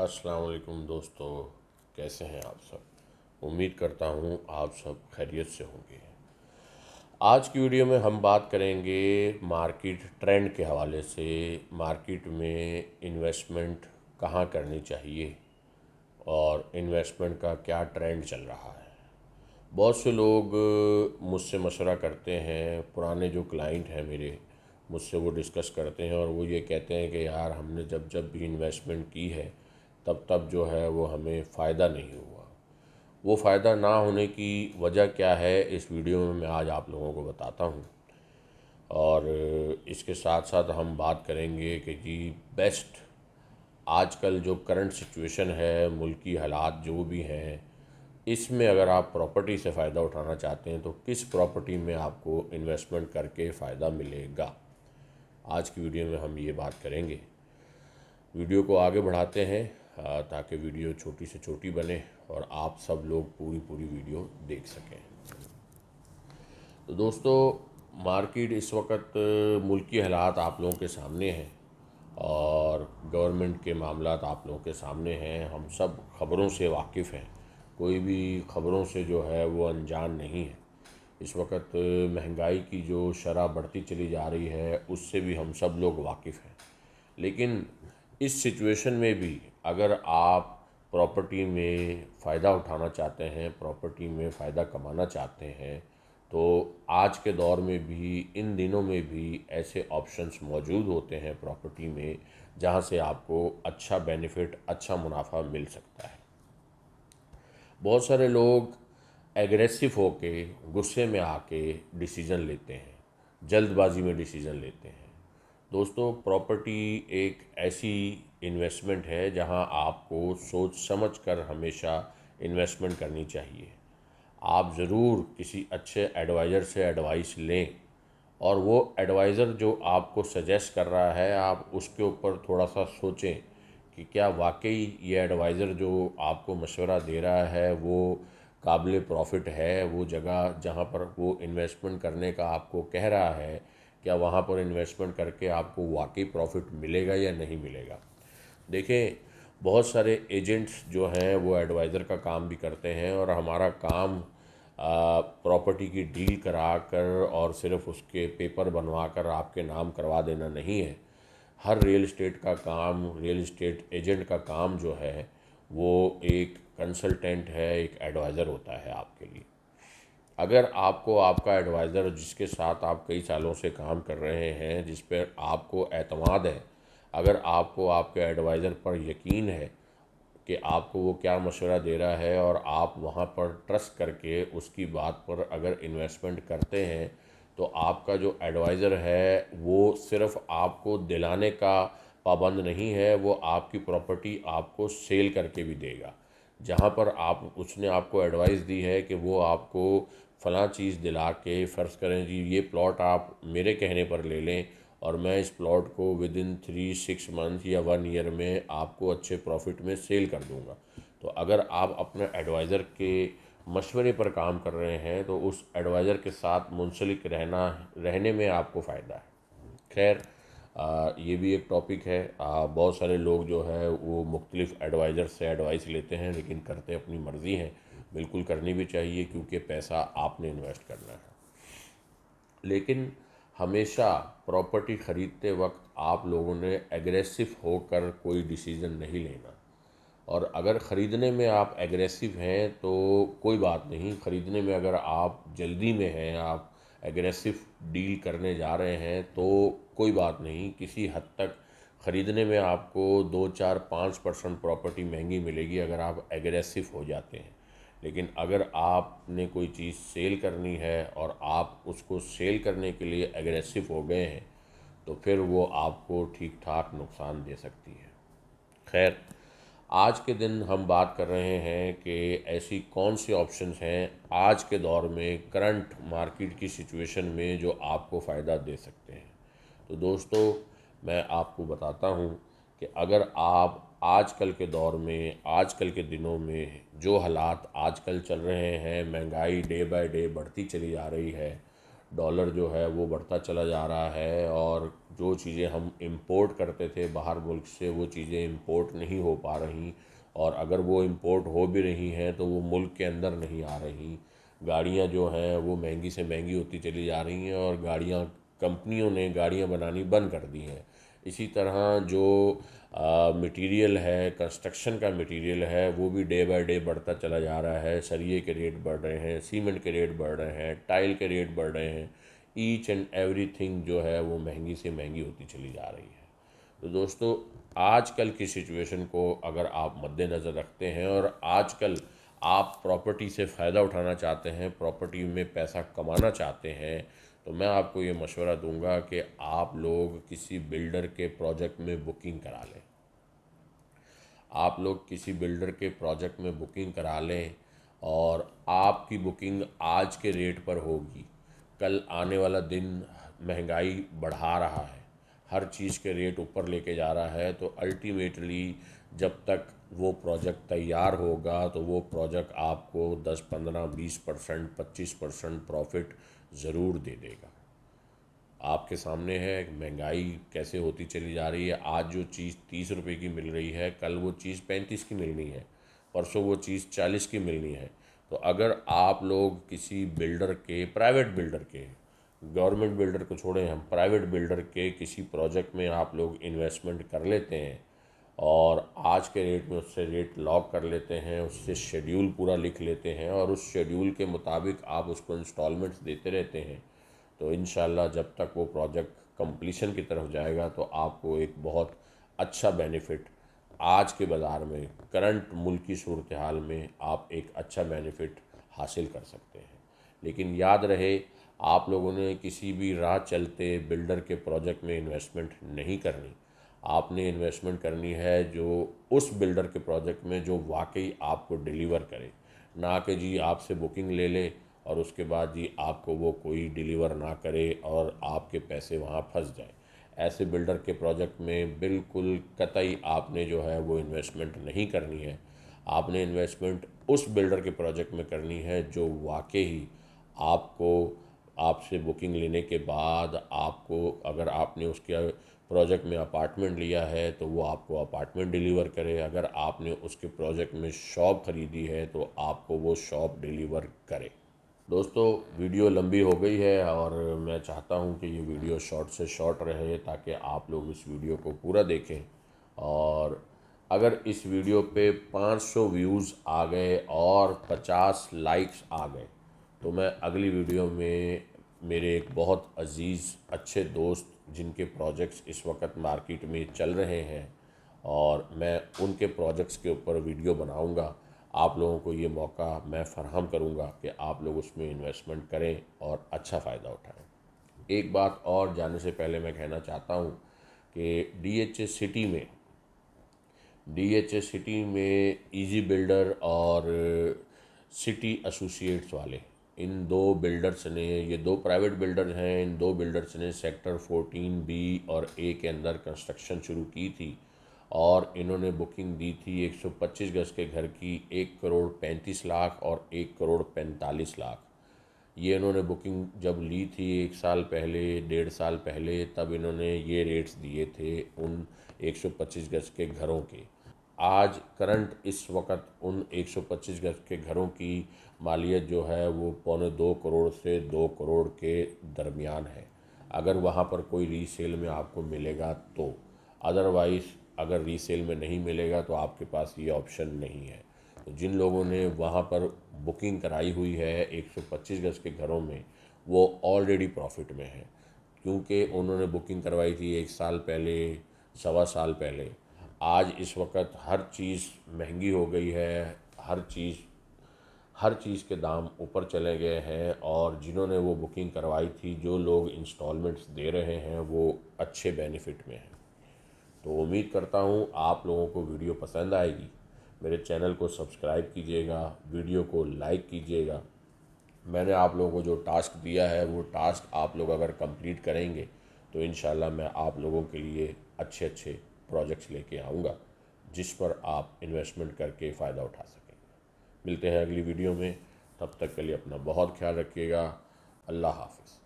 असलकुम दोस्तों कैसे हैं आप सब उम्मीद करता हूँ आप सब खैरियत से होंगे आज की वीडियो में हम बात करेंगे मार्केट ट्रेंड के हवाले से मार्केट में इन्वेस्टमेंट कहाँ करनी चाहिए और इन्वेस्टमेंट का क्या ट्रेंड चल रहा है बहुत से लोग मुझसे मशवरा करते हैं पुराने जो क्लाइंट हैं मेरे मुझसे वो डिस्कस करते हैं और वो ये कहते हैं कि यार हमने जब जब भी इन्वेस्टमेंट की है तब तब जो है वो हमें फ़ायदा नहीं हुआ वो फ़ायदा ना होने की वजह क्या है इस वीडियो में मैं आज आप लोगों को बताता हूँ और इसके साथ साथ हम बात करेंगे कि जी बेस्ट आजकल जो करंट सिचुएशन है मुल्क हालात जो भी हैं इसमें अगर आप प्रॉपर्टी से फ़ायदा उठाना चाहते हैं तो किस प्रॉपर्टी में आपको इन्वेस्टमेंट करके फ़ायदा मिलेगा आज की वीडियो में हम ये बात करेंगे वीडियो को आगे बढ़ाते हैं हाँ, ताकि वीडियो छोटी से छोटी बने और आप सब लोग पूरी पूरी वीडियो देख सकें तो दोस्तों मार्केट इस वक्त मुल्की हालात आप लोगों के सामने हैं और गवर्नमेंट के मामला आप लोगों के सामने हैं हम सब खबरों से वाकिफ़ हैं कोई भी खबरों से जो है वो अनजान नहीं है इस वक्त महंगाई की जो शराब बढ़ती चली जा रही है उससे भी हम सब लोग वाकिफ़ हैं लेकिन इस सिचुएशन में भी अगर आप प्रॉपर्टी में फ़ायदा उठाना चाहते हैं प्रॉपर्टी में फ़ायदा कमाना चाहते हैं तो आज के दौर में भी इन दिनों में भी ऐसे ऑप्शंस मौजूद होते हैं प्रॉपर्टी में जहाँ से आपको अच्छा बेनिफिट अच्छा मुनाफा मिल सकता है बहुत सारे लोग एग्रेसिव होके गुस्से में आके डिसीज़न लेते हैं जल्दबाजी में डिसीज़न लेते हैं दोस्तों प्रॉपर्टी एक ऐसी इन्वेस्टमेंट है जहां आपको सोच समझ कर हमेशा इन्वेस्टमेंट करनी चाहिए आप ज़रूर किसी अच्छे एडवाइज़र से एडवाइस लें और वो एडवाइज़र जो आपको सजेस्ट कर रहा है आप उसके ऊपर थोड़ा सा सोचें कि क्या वाकई ये एडवाइज़र जो आपको मशवरा दे रहा है वो काबिल प्रॉफिट है वो जगह जहाँ पर वो इन्वेस्टमेंट करने का आपको कह रहा है क्या वहाँ पर इन्वेस्टमेंट करके आपको वाकई प्रॉफिट मिलेगा या नहीं मिलेगा देखें बहुत सारे एजेंट्स जो हैं वो एडवाइज़र का काम भी करते हैं और हमारा काम प्रॉपर्टी की डील करा कर और सिर्फ उसके पेपर बनवा कर आपके नाम करवा देना नहीं है हर रियल इस्टेट का काम रियल इस्टेट एजेंट का काम जो है वो एक कंसल्टेंट है एक एडवाइज़र होता है आपके अगर आपको आपका एडवाइज़र जिसके साथ आप कई सालों से काम कर रहे हैं जिस पर आपको एतमाद है अगर आपको आपके एडवाइज़र पर यकीन है कि आपको वो क्या मशवरा दे रहा है और आप वहाँ पर ट्रस्ट करके उसकी बात पर अगर इन्वेस्टमेंट करते हैं तो आपका जो एडवाइज़र है वो सिर्फ आपको दिलाने का पाबंद नहीं है वो आपकी प्रॉपर्टी आपको सेल करके भी देगा जहाँ पर आप उसने आपको एडवाइस दी है कि वो आपको फ़लाँ चीज़ दिला के फ़र्ज़ करें जी ये प्लॉट आप मेरे कहने पर ले लें और मैं इस प्लॉट को within three six month या वन ईयर में आपको अच्छे प्रॉफिट में सेल कर दूंगा तो अगर आप अपने एडवाइज़र के मशवरे पर काम कर रहे हैं तो उस एडवाइज़र के साथ मुंसलिक रहना रहने में आपको फ़ायदा है खैर आ, ये भी एक टॉपिक है आ, बहुत सारे लोग जो है वो मुख्तलिफ़ एडवाइज़र से एडवाइस लेते हैं लेकिन करते अपनी मर्ज़ी है बिल्कुल करनी भी चाहिए क्योंकि पैसा आपने इन्वेस्ट करना है लेकिन हमेशा प्रॉपर्टी ख़रीदते वक्त आप लोगों ने एग्रेसिव होकर कोई डिसीज़न नहीं लेना और अगर ख़रीदने में आप एग्रेसिव हैं तो कोई बात नहीं ख़रीदने में अगर आप जल्दी में हैं आप एग्रेसिव डील करने जा रहे हैं तो कोई बात नहीं किसी हद तक ख़रीदने में आपको दो चार पाँच परसेंट प्रॉपर्टी महंगी मिलेगी अगर आप एग्रेसिव हो जाते हैं लेकिन अगर आपने कोई चीज़ सेल करनी है और आप उसको सेल करने के लिए एग्रेसिव हो गए हैं तो फिर वो आपको ठीक ठाक नुकसान दे सकती है खैर आज के दिन हम बात कर रहे हैं कि ऐसी कौन सी ऑप्शंस हैं आज के दौर में करंट मार्केट की सिचुएशन में जो आपको फ़ायदा दे सकते हैं तो दोस्तों मैं आपको बताता हूँ कि अगर आप आजकल के दौर में आजकल के दिनों में जो हालात आजकल चल रहे हैं महंगाई डे बाय डे बढ़ती चली जा रही है डॉलर जो है वो बढ़ता चला जा रहा है और जो चीज़ें हम इम्पोर्ट करते थे बाहर मुल्क से वो चीज़ें इम्पोर्ट नहीं हो पा रही और अगर वो इम्पोर्ट हो भी रही हैं तो वो मुल्क के अंदर नहीं आ रही गाड़ियाँ जो हैं वो महंगी से महंगी होती चली जा रही हैं और गाड़ियाँ कंपनियों ने गाड़ियाँ बनानी बंद कर दी हैं इसी तरह जो मटेरियल है कंस्ट्रक्शन का मटेरियल है वो भी डे बाय डे बढ़ता चला जा रहा है सरिए के रेट बढ़ रहे हैं सीमेंट के रेट बढ़ रहे हैं टाइल के रेट बढ़ रहे हैं ईच एंड एवरी थिंग जो है वो महंगी से महंगी होती चली जा रही है तो दोस्तों आजकल की सिचुएशन को अगर आप मद्देनज़र रखते हैं और आजकल आप प्रॉपर्टी से फ़ायदा उठाना चाहते हैं प्रॉपर्टी में पैसा कमाना चाहते हैं तो मैं आपको ये मशवरा दूंगा कि आप लोग किसी बिल्डर के प्रोजेक्ट में बुकिंग करा लें आप लोग किसी बिल्डर के प्रोजेक्ट में बुकिंग करा लें और आपकी बुकिंग आज के रेट पर होगी कल आने वाला दिन महंगाई बढ़ा रहा है हर चीज़ के रेट ऊपर लेके जा रहा है तो अल्टीमेटली जब तक वो प्रोजेक्ट तैयार होगा तो वो प्रोजेक्ट आपको 10 15 20 परसेंट पच्चीस परसेंट प्रॉफिट ज़रूर दे देगा आपके सामने है महंगाई कैसे होती चली जा रही है आज जो चीज़ तीस रुपये की मिल रही है कल वो चीज़ पैंतीस की मिलनी है परसों वो चीज़ चालीस की मिलनी है तो अगर आप लोग किसी बिल्डर के प्राइवेट बिल्डर के गवर्नमेंट बिल्डर को छोड़ें हम प्राइवेट बिल्डर के किसी प्रोजेक्ट में आप लोग इन्वेस्टमेंट कर लेते हैं और आज के रेट में उससे रेट लॉक कर लेते हैं उससे शेड्यूल पूरा लिख लेते हैं और उस शेड्यूल के मुताबिक आप उसको इंस्टॉलमेंट्स देते रहते हैं तो इन जब तक वो प्रोजेक्ट कंप्लीशन की तरफ जाएगा तो आपको एक बहुत अच्छा बेनिफिट आज के बाज़ार में करंट मुल्क की सूरत हाल में आप एक अच्छा बेनिफिट हासिल कर सकते हैं लेकिन याद रहे आप लोगों ने किसी भी राह चलते बिल्डर के प्रोजेक्ट में इन्वेस्टमेंट नहीं करनी आपने इन्वेस्टमेंट करनी है जो उस बिल्डर के प्रोजेक्ट में जो वाकई आपको डिलीवर करे ना कि जी आपसे बुकिंग ले ले और उसके बाद जी आपको वो कोई डिलीवर ना करे और आपके पैसे वहाँ फंस जाए ऐसे बिल्डर के प्रोजेक्ट में बिल्कुल कतई आपने जो है वो इन्वेस्टमेंट नहीं करनी है आपने इन्वेस्टमेंट उस बिल्डर के प्रोजेक्ट में करनी है जो वाकई ही आपको आपसे बुकिंग लेने के बाद आपको अगर आपने उसके प्रोजेक्ट में अपार्टमेंट लिया है तो वो आपको अपार्टमेंट डिलीवर करे अगर आपने उसके प्रोजेक्ट में शॉप ख़रीदी है तो आपको वो शॉप डिलीवर करे दोस्तों वीडियो लंबी हो गई है और मैं चाहता हूँ कि ये वीडियो शॉर्ट से शॉर्ट रहे ताकि आप लोग इस वीडियो को पूरा देखें और अगर इस वीडियो पे 500 व्यूज़ आ गए और 50 लाइक्स आ गए तो मैं अगली वीडियो में मेरे एक बहुत अजीज़ अच्छे दोस्त जिनके प्रोजेक्ट्स इस वक्त मार्केट में चल रहे हैं और मैं उनके प्रोजेक्ट्स के ऊपर वीडियो बनाऊंगा आप लोगों को ये मौका मैं फरहम करूंगा कि आप लोग उसमें इन्वेस्टमेंट करें और अच्छा फ़ायदा उठाएं एक बात और जाने से पहले मैं कहना चाहता हूँ कि डी सिटी में डी सिटी में इजी बिल्डर और सिटी एसोसिएट्स वाले इन दो बिल्डर्स ने ये दो प्राइवेट बिल्डर हैं इन दो बिल्डर्स ने सेक्टर 14 बी और ए के अंदर कंस्ट्रक्शन शुरू की थी और इन्होंने बुकिंग दी थी 125 गज के घर की एक करोड़ पैंतीस लाख और एक करोड़ पैंतालीस लाख ये इन्होंने बुकिंग जब ली थी एक साल पहले डेढ़ साल पहले तब इन्होंने ये रेट्स दिए थे उन 125 गज के घरों के आज करंट इस वक्त उन 125 गज के घरों की मालियत जो है वो पौने दो करोड़ से दो करोड़ के दरमियान है अगर वहाँ पर कोई रीसेल में आपको मिलेगा तो अदरवाइज़ अगर रीसेल में नहीं मिलेगा तो आपके पास ये ऑप्शन नहीं है तो जिन लोगों ने वहाँ पर बुकिंग कराई हुई है 125 गज के घरों में वो ऑलरेडी प्रॉफिट में है क्योंकि उन्होंने बुकिंग करवाई थी एक साल पहले सवा साल पहले आज इस वक्त हर चीज़ महंगी हो गई है हर चीज़ हर चीज़ के दाम ऊपर चले गए हैं और जिन्होंने वो बुकिंग करवाई थी जो लोग इंस्टॉलमेंट्स दे रहे हैं वो अच्छे बेनिफिट में हैं तो उम्मीद करता हूँ आप लोगों को वीडियो पसंद आएगी मेरे चैनल को सब्सक्राइब कीजिएगा वीडियो को लाइक कीजिएगा मैंने आप लोगों को जो टास्क दिया है वो टास्क आप लोग अगर कंप्लीट करेंगे तो इन मैं आप लोगों के लिए अच्छे अच्छे प्रोजेक्ट्स लेके आऊँगा जिस पर आप इन्वेस्टमेंट करके फ़ायदा उठा सकेंगे मिलते हैं अगली वीडियो में तब तक के लिए अपना बहुत ख्याल रखिएगा अल्लाह हाफिज़